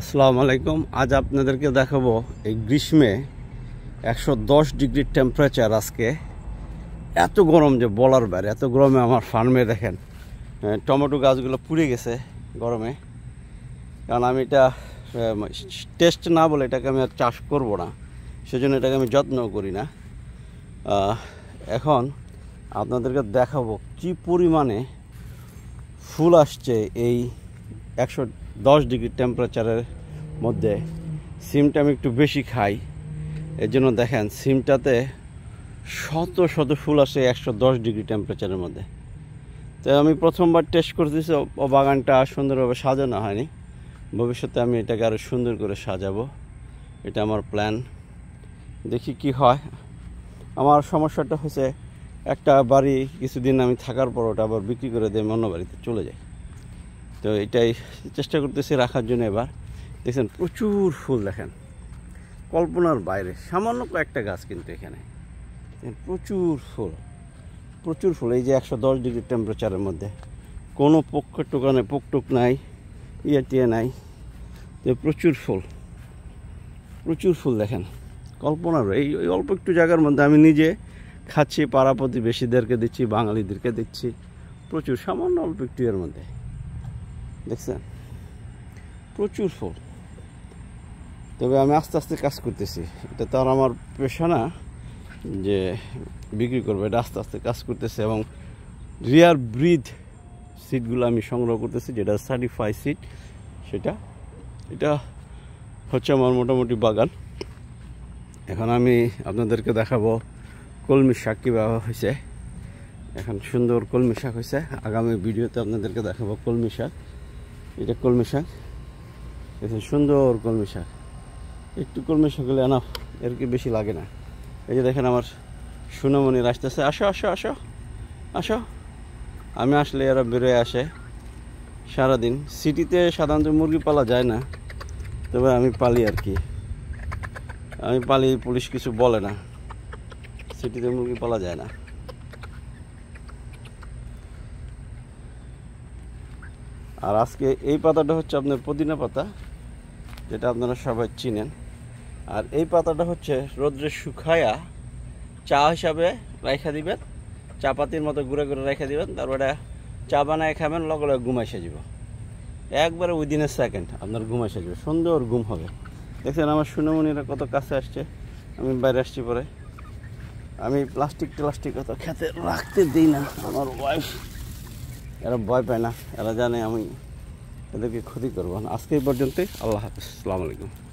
আসসালামু আলাইকুম আজ আপনাদেরকে দেখাবো এই গ্রীষ্মে একশো দশ ডিগ্রির টেম্পারেচার আজকে এত গরম যে বলার বাইরে এত গরমে আমার ফার্মে দেখেন টমেটো গাছগুলো পুড়ে গেছে গরমে কারণ আমি এটা টেস্ট না বলে এটাকে আমি আর চাষ করব না সেজন্য এটাকে আমি যত্ন করি না এখন আপনাদেরকে দেখাবো কি পরিমাণে ফুল আসছে এই একশো দশ ডিগ্রি টেম্পারেচারের মধ্যে সিমটা আমি একটু বেশি খাই এর জন্য দেখেন সিমটাতে শত শত ফুল আসে একশো দশ ডিগ্রি টেম্পারেচারের মধ্যে তো আমি প্রথমবার টেস্ট করতেছি ও বাগানটা সুন্দরভাবে সাজানো হয়নি ভবিষ্যতে আমি এটাকে আরও সুন্দর করে সাজাবো এটা আমার প্ল্যান দেখি কি হয় আমার সমস্যাটা হচ্ছে একটা বাড়ি কিছুদিন আমি থাকার পর ওটা আবার বিক্রি করে দিয়ে অন্য বাড়িতে চলে যাই তো এটাই চেষ্টা করতেছি রাখার জন্য এবার দেখছেন প্রচুর ফুল দেখেন কল্পনার বাইরে সামান্য কয়েকটা গাছ কিন্তু এখানে প্রচুর ফুল প্রচুর ফুল এই যে একশো দশ ডিগ্রি টেম্পারেচারের মধ্যে কোনো পক্ষ টোকানে পোকটোক নাই ইয়ে টিয়ে নাই তো প্রচুর ফুল প্রচুর ফুল দেখেন কল্পনার এই ওই অল্প একটু জায়গার মধ্যে আমি নিজে খাচ্ছি পাড়া প্রতিবেশীদেরকে দিচ্ছি বাঙালিদেরকে দিচ্ছি প্রচুর সামান্য অল্প একটু এর মধ্যে দেখছেন প্রচুর ফল তবে আমি আস্তে আস্তে কাজ করতেছি এটা তার আমার পেশা না যে বিক্রি করবে এটা আস্তে আস্তে কাজ করতেছে এবং রিয়ার ব্রিথ সিটগুলো আমি সংগ্রহ করতেছি যেটা সার্টিফাই সিট সেটা এটা হচ্ছে আমার মোটামুটি বাগান এখন আমি আপনাদেরকে দেখাবো কলমি শাক কীভাবে হয়েছে এখন সুন্দর কলমি শাক হয়েছে আগামী ভিডিওতে আপনাদেরকে দেখাবো কলমি শাক এটা কলমি শাক এটা সুন্দর কলমি শাক একটু কলমি শাক হলে আনাফ এর কি বেশি লাগে না এই যে দেখেন আমার সুনামনির আসতেছে আসো আসো আসো আসো আমি আসলে এরা বেরোয় আসে সারাদিন সিটিতে সাধারণত মুরগি পালা যায় না তবে আমি পালি আর কি আমি পালি পুলিশ কিছু বলে না সিটিতে মুরগি পালা যায় না আর আজকে এই পাতাটা হচ্ছে আপনার পুদিনা পাতা যেটা আপনারা সবাই চিনেন আর এই পাতাটা হচ্ছে রোদ্রে শুকায়া চা হিসাবে রাইখা দিবেন চা পাতির মতো ঘুরে ঘুরে রেখে দিবেন তারপরে চা বানায় খাবেন লগে লগে ঘুমাই সাজিব যাব একবারে উইদিন এ সেকেন্ড আপনার ঘুমাই এসে যাবে সুন্দর ঘুম হবে দেখছেন আমার সুনামনিরা কত কাছে আসছে আমি বাইরে আসছি পরে আমি প্লাস্টিক প্লাস্টিক অত খেতে রাখতে দিই না আমার ওয়াইফ এরা ভয় পায় না এরা জানে আমি এদেরকে ক্ষতি করবো আজকে পর্যন্ত পর্যন্তই আল্লাহ হাফিজ আলাইকুম